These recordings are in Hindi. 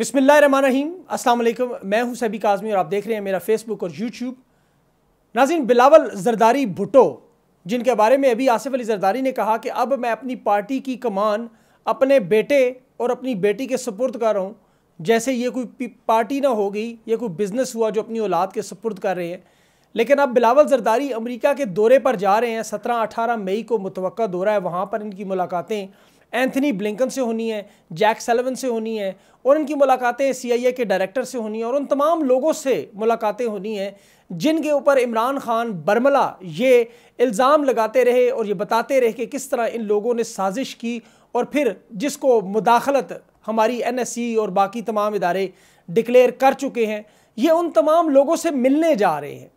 बिसमीम असल मैं हूं सभी काजमी और आप देख रहे हैं मेरा फेसबुक और यूट्यूब नाजिन बिलावल जरदारी भुटो जिनके बारे में अभी आसिफ अली जरदारी ने कहा कि अब मैं अपनी पार्टी की कमान अपने बेटे और अपनी बेटी के सपुर्द कर रहा हूँ जैसे ये कोई पार्टी ना होगी ये कोई बिज़नेस हुआ जो अपनी औलाद के सपुर्द कर रहे हैं लेकिन अब बिलावल जरदारी अमरीका के दौरे पर जा रहे हैं सत्रह अठारह मई को मुतव दौरा है वहाँ पर इनकी मुलाकातें एंथनी ब्लिंकन से होनी है जैक सेलेवन से होनी है और इनकी मुलाकातें ए के डायरेक्टर से होनी है और उन तमाम लोगों से मुलाकातें होनी हैं जिनके ऊपर इमरान खान बर्मला ये इल्ज़ाम लगाते रहे और ये बताते रहे कि किस तरह इन लोगों ने साजिश की और फिर जिसको मुदाखलत हमारी एन और बाकी तमाम इदारे डिक्लेयर कर चुके हैं ये उन तमाम लोगों से मिलने जा रहे हैं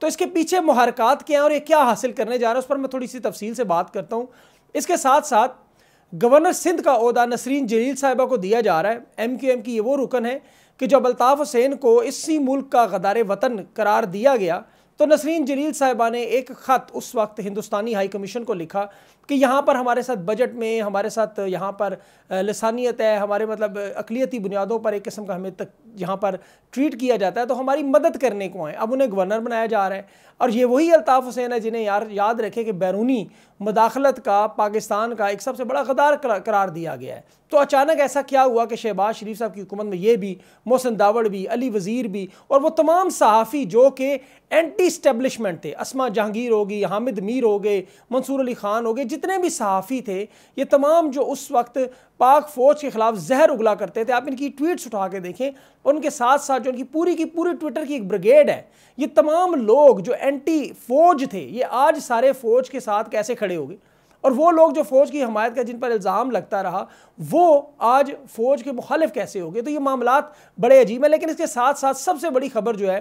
तो इसके पीछे मुहरक़ात क्या हैं और ये क्या हासिल करने जा रहे हैं उस पर मैं थोड़ी सी तफसील से बात करता हूँ इसके साथ साथ गवर्नर सिंध का अहदा नसरीन जलील साहिबा को दिया जा रहा है एम क्यू एम की ये वो रुकन है कि जब अल्ताफ़ हुसैन को इसी मुल्क का गदार वतन करार दिया गया तो नसरीन जलील साहिबा ने एक ख़त उस वक्त हिंदुस्तानी हाई कमीशन को लिखा कि यहाँ पर हमारे साथ बजट में हमारे साथ यहाँ पर लसानियत है हमारे मतलब अकलीती बुनियादों पर एक किस्म का हमें तक यहाँ पर ट्रीट किया जाता है तो हमारी मदद करने को आए अब उन्हें गवर्नर बनाया जा रहा है और ये वही अल्ताफ़ हुसैन है जिन्हें यार याद रखे कि बैरूनी मदाखलत का पाकिस्तान का एक सबसे बड़ा गदार करार दिया गया है तो अचानक ऐसा क्या हुआ कि शहबाज शरीफ साहब की हुकूमत में ये भी मोहसिन दावड़ भी अली वज़ीर भी और वह तमाम सहाफ़ी जो कि एंटी इस्टेबलिशमेंट थे असमा जहांगीर होगी हामिद मीर हो गए मंसूर अली ख़ान हो गए जितने भी सहाफ़ी थे ये तमाम जो उस वक्त पाक फ़ौज के ख़िलाफ़ जहर उगला करते थे आप इनकी ट्वीट्स उठा के देखें और उनके साथ साथ जो इनकी पूरी की पूरी ट्विटर की एक ब्रिगेड है ये तमाम लोग जो एंटी फ़ौज थे ये आज सारे फ़ौज के साथ कैसे खड़े हो गए और वो लोग जो फ़ौज की हमायत का जिन पर इल्ज़ाम लगता रहा वो आज फ़ौज के मुखालिफ कैसे हो गए तो ये मामला बड़े अजीब हैं लेकिन इसके साथ साथ सबसे बड़ी खबर जो है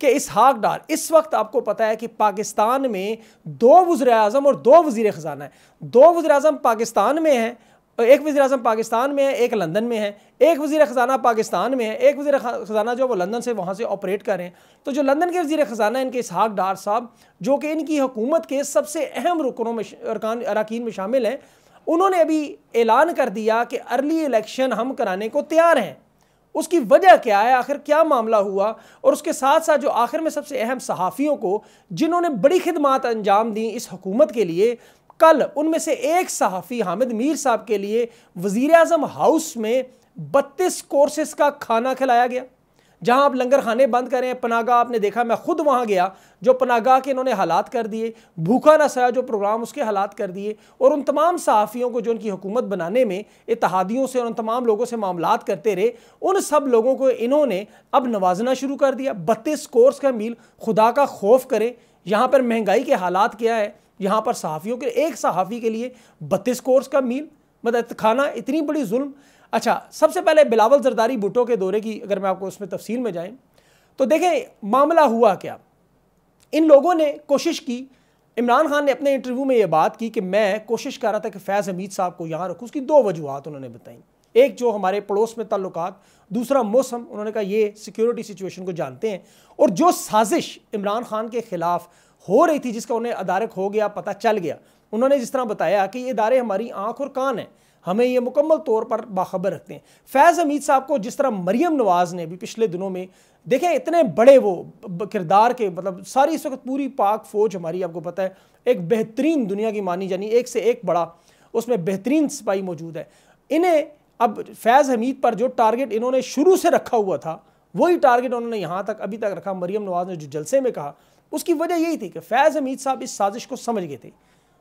कि इस हाक डार इस वक्त आपको पता है कि पाकिस्तान में दो वज़र अजम और दो वजीर ख़जाना है दो वज़र अजम पाकिस्तान में हैं एक वज़ी अजम पाकिस्तान में है एक लंदन में है एक वज़ी ख़जाना पाकिस्तान में है एक वज़ी ख़जाना जो वो लंदन से वहाँ से ऑपरेट कर रहे हैं तो जो लंदन के वज़ी ख़जाना इनके इसहाक डार साहब जो कि इनकी हुकूमत के सबसे अहम रुकनों में अरकान अरकान में शामिल हैं उन्होंने अभी ऐलान कर दिया कि अर्ली इलेक्शन हम कराने को तैयार हैं उसकी वजह क्या है आखिर क्या मामला हुआ और उसके साथ साथ जो आखिर में सबसे अहम सहाफ़ियों को जिन्होंने बड़ी खदमात अंजाम दी इस हुकूमत के लिए कल उनमें से एक सहाफ़ी हामिद मीर साहब के लिए वज़ी अजम हाउस में बत्तीस कोर्सेस का खाना खिलाया गया जहां आप लंगर खाने बंद करें पनागा आपने देखा मैं खुद वहां गया जो पनागा के इन्होंने हालात कर दिए भूखा ना सया जो प्रोग्राम उसके हालात कर दिए और उन तमाम सहाफ़ियों को जो उनकी हुकूमत बनाने में इतिहादियों से और उन तमाम लोगों से मामला करते रहे उन सब लोगों को इन्होंने अब नवाजना शुरू कर दिया बत्तीस कोर्स का मील खुदा का खौफ करें यहाँ पर महंगाई के हालात क्या है यहाँ पर सहाफ़ियों के एक सहाफ़ी के लिए बत्तीस कोर्स का मील मतलब खाना इतनी बड़ी जुल्म अच्छा सबसे पहले बिलावल जरदारी भुटो के दौरे की अगर मैं आपको उसमें तफसील में जाएँ तो देखें मामला हुआ क्या इन लोगों ने कोशिश की इमरान खान ने अपने इंटरव्यू में यह बात की कि मैं कोशिश कर रहा था कि फैज़ हमीद साहब को यहाँ रखूँ उसकी दो वजूहत उन्होंने बताई एक जो हमारे पड़ोस में ताल्लुकात दूसरा मौसम उन्होंने कहा ये सिक्योरिटी सिचुएशन को जानते हैं और जो साजिश इमरान खान के ख़िलाफ़ हो रही थी जिसका उन्हें अदारक हो गया पता चल गया उन्होंने जिस तरह बताया कि ये इदारे हमारी आँख और कान हैं हमें ये मुकम्मल तौर पर बाखबर रखते हैं फैज़ हमीद साहब को जिस तरह मरीम नवाज़ ने भी पिछले दिनों में देखें इतने बड़े वो किरदार के मतलब सारी इस वक्त पूरी पाक फ़ौज हमारी आपको पता है एक बेहतरीन दुनिया की मानी जानी एक से एक बड़ा उसमें बेहतरीन सिपाही मौजूद है इन्हें अब फैज़ हमीद पर जो टारगेट इन्होंने शुरू से रखा हुआ था वही टारगेट उन्होंने यहाँ तक अभी तक रखा मरीम नवाज़ ने जो जलसे में कहा उसकी वजह यही थी कि फैज़ हमीद साहब इस साजिश को समझ गए थे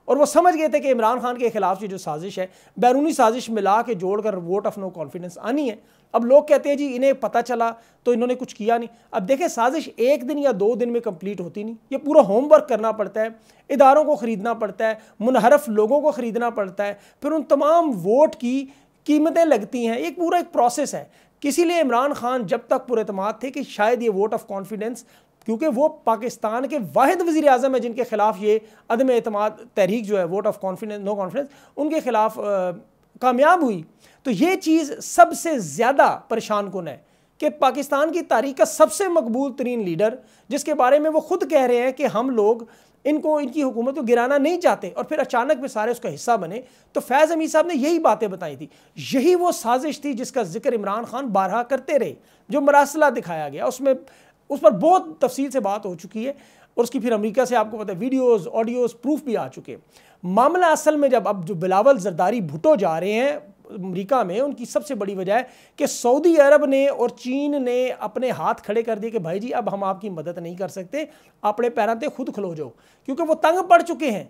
और वो समझ गए थे कि इमरान खान के खिलाफ जो साजिश है बैरूनी साजिश मिला के जोड़ कर वोट ऑफ नो कॉन्फिडेंस आनी है अब लोग कहते हैं जी इन्हें पता चला तो इन्होंने कुछ किया नहीं अब देखें साजिश एक दिन या दो दिन में कंप्लीट होती नहीं ये पूरा होमवर्क करना पड़ता है इदारों को ख़रीदना पड़ता है मुनहरफ लोगों को ख़रीदना पड़ता है फिर उन तमाम वोट की कीमतें लगती हैं एक पूरा एक प्रोसेस है किसी लिए इमरान खान जब तक पुरतमाद थे कि शायद ये वोट ऑफ कॉन्फिडेंस क्योंकि वो पाकिस्तान के वाद वजी अजम है जिनके खिलाफ ये अदम अतमाद तहरीक जो है vote of confidence no confidence उनके खिलाफ कामयाब हुई तो ये चीज़ सबसे ज़्यादा परेशान कन है कि पाकिस्तान की तारीख का सबसे मकबूल तरीन लीडर जिसके बारे में वो खुद कह रहे हैं कि हम लोग इनको इनकी हुकूमत को गिराना नहीं चाहते और फिर अचानक में सारे उसका हिस्सा बने तो फैज़ अमी साहब ने यही बातें बताई थी यही वो साजिश थी जिसका जिक्र इमरान खान बारहा करते रहे जो मरासला दिखाया गया उसमें उस पर बहुत तफसील से बात हो चुकी है और उसकी फिर अमेरिका से आपको पता है वीडियोस ऑडियोज़ प्रूफ भी आ चुके मामला असल में जब अब जो बिलावल जरदारी भुटो जा रहे हैं अमरीका में उनकी सबसे बड़ी वजह है कि सऊदी अरब ने और चीन ने अपने हाथ खड़े कर दिए कि भाई जी अब हम आपकी मदद नहीं कर सकते अपने पैरों खुद खलो जाओ क्योंकि वो तंग पड़ चुके हैं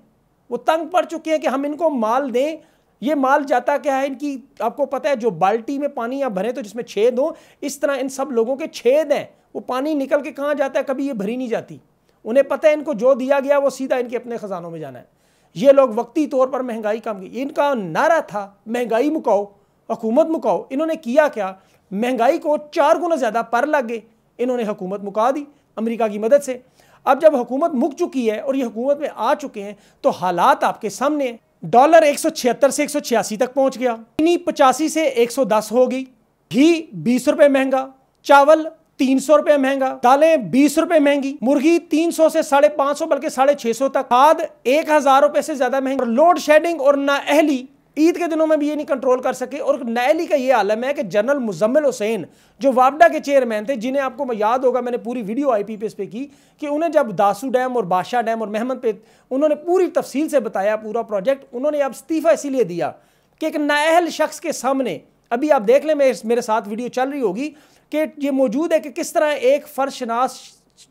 वो तंग पड़ चुके हैं कि हम इनको माल दें ये माल जाता क्या है इनकी आपको पता है जो बाल्टी में पानी आप भरें तो जिसमें छेद हो इस तरह इन सब लोगों के छेद हैं वो पानी निकल के कहाँ जाता है कभी ये भरी नहीं जाती उन्हें पता है इनको जो दिया गया वो सीधा इनके अपने ख़जानों में जाना है ये लोग वक्ती तौर पर महंगाई कम की इनका नारा था महंगाई मुकाओ हकूमत मुकाओ इन्होंने किया क्या महंगाई को चार गुना ज़्यादा पर लग गए इन्होंने हकूमत मुका दी अमरीका की मदद से अब जब हुकूमत मुक चुकी है और ये हुकूमत में आ चुके हैं तो हालात आपके सामने हैं डॉलर छिहत्तर से छियासी तक पहुंच गया चीनी पचासी से 110 हो गई घी बीस रुपए महंगा चावल तीन सौ रुपए महंगा दालें बीस रुपए महंगी मुर्गी तीन सौ से साढ़े पांच सौ बल्कि साढ़े छह सौ तक खाद एक हजार रुपए से ज्यादा महंगी लोड शेडिंग और नाअहली ईद के दिनों में भी ये नहीं कंट्रोल कर सके और नैली का ये आलम है कि जनरल मुजम्मिल हुसैन जो वापडा के चेयरमैन थे जिन्हें आपको याद होगा मैंने पूरी वीडियो आई पी पी इस पर की कि उन्हें जब दासू डैम और बादशाह डैम और मेहमद पे उन्होंने पूरी तफसील से बताया पूरा प्रोजेक्ट उन्होंने अब इस्तीफ़ा इसीलिए दिया कि एक नाअहल शख्स के सामने अभी आप देख लें मेरे साथ वीडियो चल रही होगी कि ये मौजूद है कि किस तरह एक फर्शनास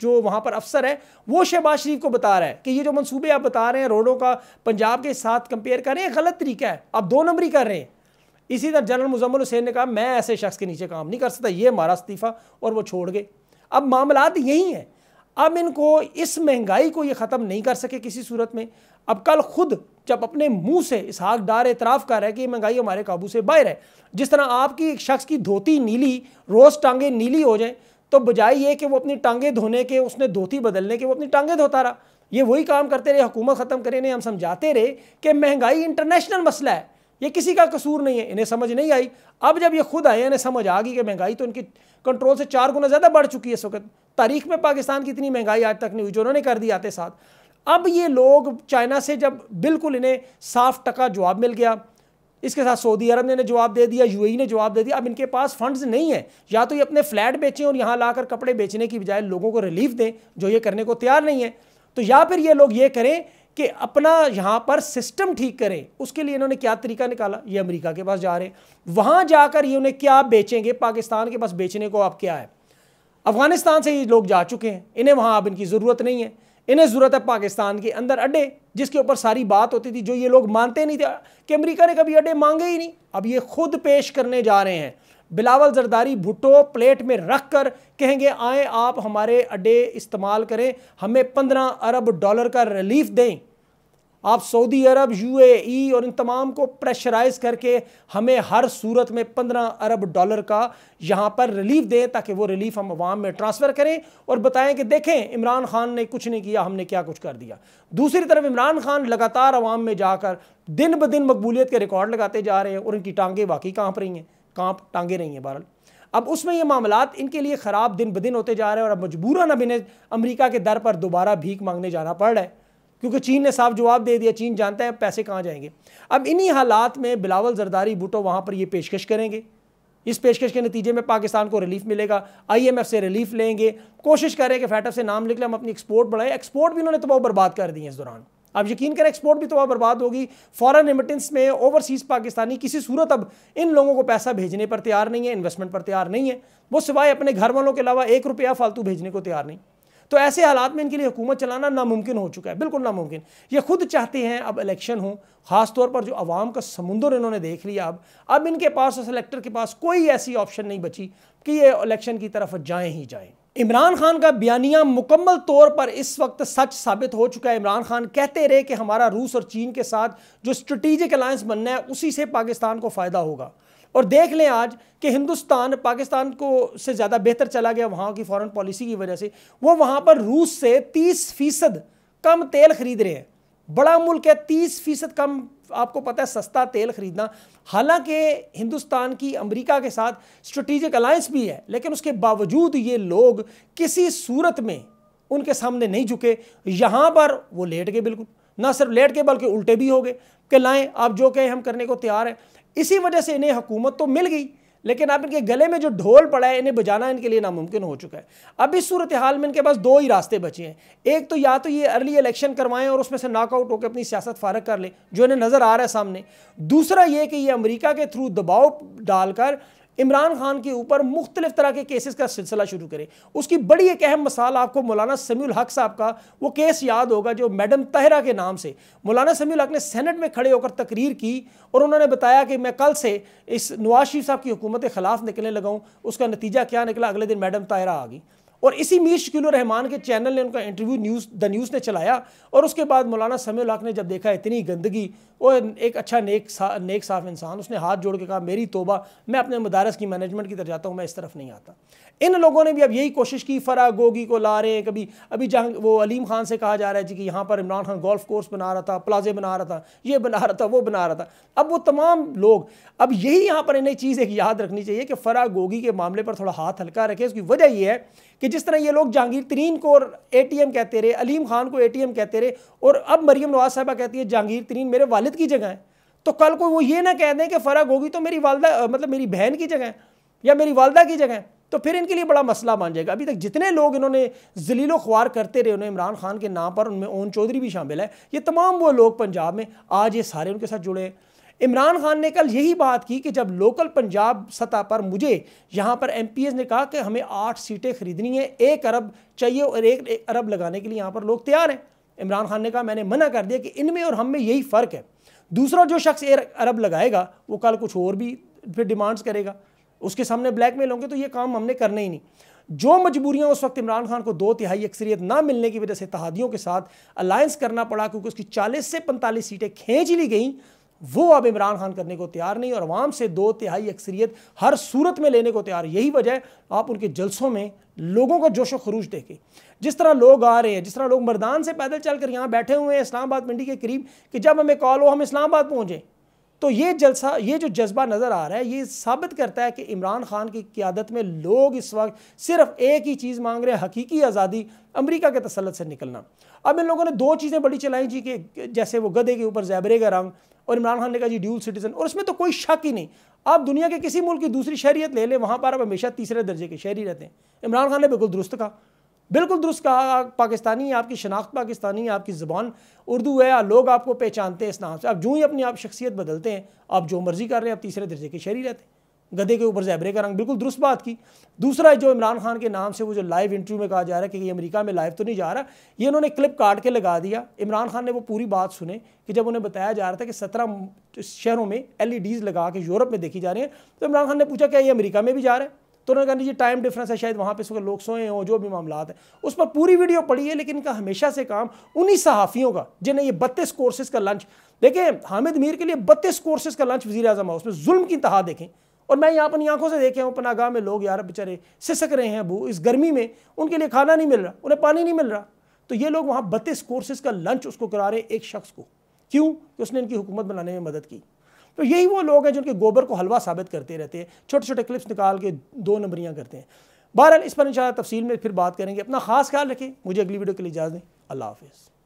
जो वहाँ पर अफसर है वो शहबाज शरीफ को बता रहा है कि ये जो मंसूबे आप बता रहे हैं रोडों का पंजाब के साथ कंपेयर कर रहे हैं गलत तरीका है आप दो नंबरी कर रहे हैं इसी तरह जनरल मुजम्मल हुसैन ने कहा मैं ऐसे शख्स के नीचे काम नहीं कर सकता ये हमारा इस्तीफ़ा और वो छोड़ गए अब मामला यही हैं अब इनको इस महंगाई को ये ख़त्म नहीं कर सके किसी सूरत में अब कल खुद जब अपने मुंह से इस हाकदार एतराफ़ कर रहे है कि महंगाई हमारे काबू से बाहर है जिस तरह आपकी एक शख्स की धोती नीली रोज़ टांगे नीली हो जाए तो बजाय ये कि वो अपनी टांगे धोने के उसने धोती बदलने के वो अपनी टांगे धोता रहा ये वही काम करते रहे हुकूमत ख़त्म करें हम समझाते रहे कि महंगाई इंटरनेशनल मसला है ये किसी का कसूर नहीं है इन्हें समझ नहीं आई अब जब ये खुद आए इन्हें समझ आ गई कि महंगाई तो इनकी कंट्रोल से चार गुना ज़्यादा बढ़ चुकी है इस वक्त तारीख में पाकिस्तान की इतनी महंगाई आज तक नहीं हुई जो उन्होंने कर दी आते साथ अब ये लोग चाइना से जब बिल्कुल इन्हें साफ टका जवाब मिल गया इसके साथ सऊदी अरब ने इन्हें जवाब दे दिया यूएई ने जवाब दे दिया अब इनके पास फंड्स नहीं है या तो ये अपने फ्लैट बेचें और यहाँ लाकर कपड़े बेचने की बजाय लोगों को रिलीफ दें जो ये करने को तैयार नहीं है तो या फिर ये लोग ये करें कि अपना यहाँ पर सिस्टम ठीक करें उसके लिए इन्होंने क्या तरीका निकाला ये अमरीका के पास जा रहे हैं वहाँ जाकर ये उन्हें क्या बेचेंगे पाकिस्तान के पास बेचने को अब क्या है अफगानिस्तान से ये लोग जा चुके हैं इन्हें वहाँ अब इनकी ज़रूरत नहीं है इन्हें ज़रूरत है पाकिस्तान के अंदर अड्डे जिसके ऊपर सारी बात होती थी जो ये लोग मानते नहीं थे कि अमरीका ने कभी अड्डे मांगे ही नहीं अब ये खुद पेश करने जा रहे हैं बिलावल जरदारी भुट्टो प्लेट में रख कर कहेंगे आए आप हमारे अड्डे इस्तेमाल करें हमें पंद्रह अरब डॉलर का रिलीफ दें आप सऊदी अरब यूएई और इन तमाम को प्रेशराइज करके हमें हर सूरत में पंद्रह अरब डॉलर का यहाँ पर रिलीफ दें ताकि वो रिलीफ हम अवाम में ट्रांसफ़र करें और बताएं कि देखें इमरान खान ने कुछ नहीं किया हमने क्या कुछ कर दिया दूसरी तरफ इमरान खान लगातार अवाम में जाकर दिन ब दिन मकबूलीत के रिकॉर्ड लगाते जा रहे हैं और इनकी टांगें वाकई कांप रही हैं कांप टांगे रही हैं बहरल अब उसमें ये मामला इनके लिए ख़राब दिन ब दिन होते जा रहे हैं और अब मजबूरन अब इन्हें अमरीका के दर पर दोबारा भीख मांगने जाना पड़ रहा है क्योंकि चीन ने साफ जवाब दे दिया चीन जानता है पैसे कहाँ जाएंगे अब इन्हीं हालात में बिलावल जरदारी भुटो वहाँ पर ये पेशकश करेंगे इस पेशकश के नतीजे में पाकिस्तान को रिलीफ मिलेगा आईएमएफ से रिलीफ लेंगे कोशिश करें कि फैटअप से नाम लिख लें हम अपनी एक्सपोर्ट बढ़ाएं एक्सपोर्ट भी उन्होंने तबाह बर्बाद कर दी है इस दौरान आप यकीन करें एक्सपोर्ट भी तबाह बर्बाद होगी फॉरन रेमिटेंस में ओवरसीज़ पाकिस्तानी किसी सूरत अब इन लोगों को पैसा भेजने पर तैयार नहीं है इन्वेस्टमेंट पर तैयार नहीं है वो सिवाय अपने घर वालों के अलावा एक रुपया फालतू भेजने को तैयार नहीं तो ऐसे हालात में इनके लिए हुकूमत चलाना नामुमकिन हो चुका है बिल्कुल नामुमकिन ये खुद चाहते हैं अब इलेक्शन हो ख़ासतौर पर जो अवाम का समुंदर इन्होंने देख लिया अब अब इनके पास उस इलेक्टर के पास कोई ऐसी ऑप्शन नहीं बची कि ये इलेक्शन की तरफ जाएँ ही जाएँ इमरान खान का बयानिया मुकम्मल तौर पर इस वक्त सच साबित हो चुका है इमरान खान कहते रहे कि हमारा रूस और चीन के साथ जो स्ट्रेटिजिक अलायंस बनना है उसी से पाकिस्तान को फ़ायदा होगा और देख लें आज कि हिंदुस्तान पाकिस्तान को से ज़्यादा बेहतर चला गया वहाँ की फॉरेन पॉलिसी की वजह से वो वहाँ पर रूस से तीस फीसद कम तेल खरीद रहे हैं बड़ा मुल्क है तीस फीसद कम आपको पता है सस्ता तेल खरीदना हालांकि हिंदुस्तान की अमेरिका के साथ स्ट्रेटिजिक अलायंस भी है लेकिन उसके बावजूद ये लोग किसी सूरत में उनके सामने नहीं झुके यहाँ पर वो लेट गए बिल्कुल ना सिर्फ लेट गए बल्कि उल्टे भी हो गए कि लाएँ आप जो कहें हम करने को तैयार हैं इसी वजह से इन्हें हुकूमत तो मिल गई लेकिन अब इनके गले में जो ढोल पड़ा है इन्हें बजाना इनके लिए नामुमकिन हो चुका है अब इस सूरत हाल में इनके पास दो ही रास्ते बचे हैं एक तो या तो ये अर्ली इलेक्शन करवाएं और उसमें से नॉकआउट होकर अपनी सियासत फारग कर लें जो इन्हें नज़र आ रहा है सामने दूसरा ये कि ये अमरीका के थ्रू दबाव डालकर इमरान खान के ऊपर मुख्तलिफ तरह के केसेस का सिलसिला शुरू करें उसकी बड़ी एक अहम मिसाल आपको मौलाना समील हक साहब का वो केस याद होगा जो मैडम तहरा के नाम से मौलाना समील हक ने सेनेट में खड़े होकर तकरीर की और उन्होंने बताया कि मैं कल से इस नवाज शरीफ साहब की हुकूमत के खिलाफ निकलने लगाऊँ उसका नतीजा क्या निकला अगले दिन मैडम ताहरा आ गई और इसी मीर शकील रहमान के चैनल ने उनका इंटरव्यू न्यूज़ द न्यूज़ ने चलाया और उसके बाद मौलाना समय हक ने जब देखा इतनी गंदगी और एक अच्छा नेक सा, नेक साफ इंसान उसने हाथ जोड़ के कहा मेरी तोबा मैं अपने मदारस की मैनेजमेंट की तरफ जाता हूँ मैं इस तरफ नहीं आता इन लोगों ने भी अब यही कोशिश की फ़रा गोगी को ला रहे हैं कभी अभी जहाँ वो अलीम खान से कहा जा रहा है जी कि यहाँ पर इमरान खान गोल्फ कोर्स बना रहा था प्लाजे बना रहा था ये बना रहा था वो बना रहा था अब वो तमाम लोग अब यही यहाँ पर इन्हें चीज़ एक याद रखनी चाहिए कि फ़रा गोगी के मामले पर थोड़ा हाथ हल्का रखे उसकी वजह यह है कि जिस तरह ये लोग जहांगीर तरीन को और एटीएम कहते रहे अलीम खान को एटीएम कहते रहे और अब मरीम नवाज साहबा कहती है जहांगीर तरीन मेरे वालिद की जगह है तो कल को वो ये ना कह दें कि फ़र्क होगी तो मेरी वालदा मतलब मेरी बहन की जगह है या मेरी वालदा की जगह है तो फिर इनके लिए बड़ा मसला मान जाएगा अभी तक जितने लोग इन्होंने जलीलो ख्वार करते रहे उन्हें इमरान खान के नाम पर उनमें ओन चौधरी भी शामिल है ये तमाम वो लोग पंजाब में आज ये सारे उनके साथ जुड़े हैं इमरान खान ने कल यही बात की कि जब लोकल पंजाब सतह पर मुझे यहाँ पर एम ने कहा कि हमें आठ सीटें खरीदनी है एक अरब चाहिए और एक, एक अरब लगाने के लिए यहाँ पर लोग तैयार हैं इमरान खान ने कहा मैंने मना कर दिया कि इनमें और हम में यही फ़र्क है दूसरा जो शख्स एक अरब लगाएगा वो कल कुछ और भी फिर डिमांड्स करेगा उसके सामने मेल होंगे तो ये काम हमने करना ही नहीं जो मजबूरियां उस वक्त इमरान खान को दो तिहाई अक्सरियत ना मिलने की वजह से तहादियों के साथ अलायंस करना पड़ा क्योंकि उसकी 40 से 45 सीटें खींच ली गई वो अब इमरान खान करने को तैयार नहीं और आवाम से दो तिहाई अक्सरियत हर सूरत में लेने को तैयार यही वजह आप उनके जलसों में लोगों का जोश खरूज देखें जिस तरह लोग आ रहे हैं जिस तरह लोग मरदान से पैदल चल कर यहाँ बैठे हुए हैं इस्लामाबाद मंडी के करीब कि जब हमें कॉल हो हम इस्लामाबाद पहुँचें तो ये जलसा ये जो जज्बा नज़र आ रहा है ये साबित करता है कि इमरान खान की क्यादत में लोग इस वक्त सिर्फ एक ही चीज़ मांग रहे हैं हकीकी आज़ादी अमेरिका के तसलत से निकलना अब इन लोगों ने दो चीज़ें बड़ी चलाई जी कि जैसे वो गधे के ऊपर जैबरे का रंग और इमरान खान ने कहा जी ड्यूल सिटीज़न और उसमें तो कोई शक ही नहीं आप दुनिया के किसी मुल्क की दूसरी शहरीत ले लें वहाँ पर आप हमेशा तीसरे दर्जे के शहरी रहते हैं इमरान खान ने बिल्कुल दुरुस्त कहा बिल्कुल दुरुस्त कहा पाकिस्तानी आपकी शनाख्त पाकिस्तानी आपकी ज़बान उर्दू है लोग आपको पहचानते हैं इस नाम से आप जूँ ही अपनी आप शख्सियत बदलते हैं आप जो मर्ज़ी कर रहे हैं आप तीसरे दर्जे के शहरी रहते हैं गधे के ऊपर जैबरे का रंग बिल्कुल दुरुस्त बात की दूसरा जो इमरान खान के नाम से वो जो लाइव इंटरव्यू में कहा जा रहा है कि ये अमेरिका में लाइव तो नहीं जा रहा ये इन्होंने क्लिप काट के लगा दिया इमरान खान ने वो पूरी बात सुने कि जब उन्हें बताया जा रहा था कि सत्रह शहरों में एल e लगा के यूरोप में देखी जा रही हैं तो इमरान खान ने पूछा क्या ये अमरीका में भी जा रहा है तो उन्होंने कहा जी टाइम डिफरेंस है शायद वहाँ पे इस वक्त लोग सोए हों जो भी मामला है उस पर पूरी वीडियो पड़ी है लेकिन इनका हमेशा से काम उन्हीं सहाफ़ियों का जिन्हें ये बत्तीस कोर्सेज़ का लंच देखें हामिद मीर के लिए बत्तीस कोर्सेज़ का लंच वजी अजम हाउस में जुल्म की तहा देखें और मैं यहाँ अपनी आंखों से देखे हूँ पनागाह में लोग यार बेचारे सिसक रहे हैं अबू इस गर्मी में उनके लिए खाना नहीं मिल रहा उन्हें पानी नहीं मिल रहा तो ये लोग वहाँ बत्तीस कोर्सेज़ का लंच उसको करा रहे एक शख्स को क्यों कि उसने इनकी हुकूमत बनाने में मदद की तो यही वो लोग हैं जिनके गोबर को हलवा साबित करते रहते हैं छोटे छोटे क्लिप्स निकाल के दो नंबरियाँ करते हैं बहरहाल इस पर इन तफसील में फिर बात करेंगे अपना खास ख्याल रखें मुझे अगली वीडियो के लिए इजाज़त दें अल्लाह हाफिज़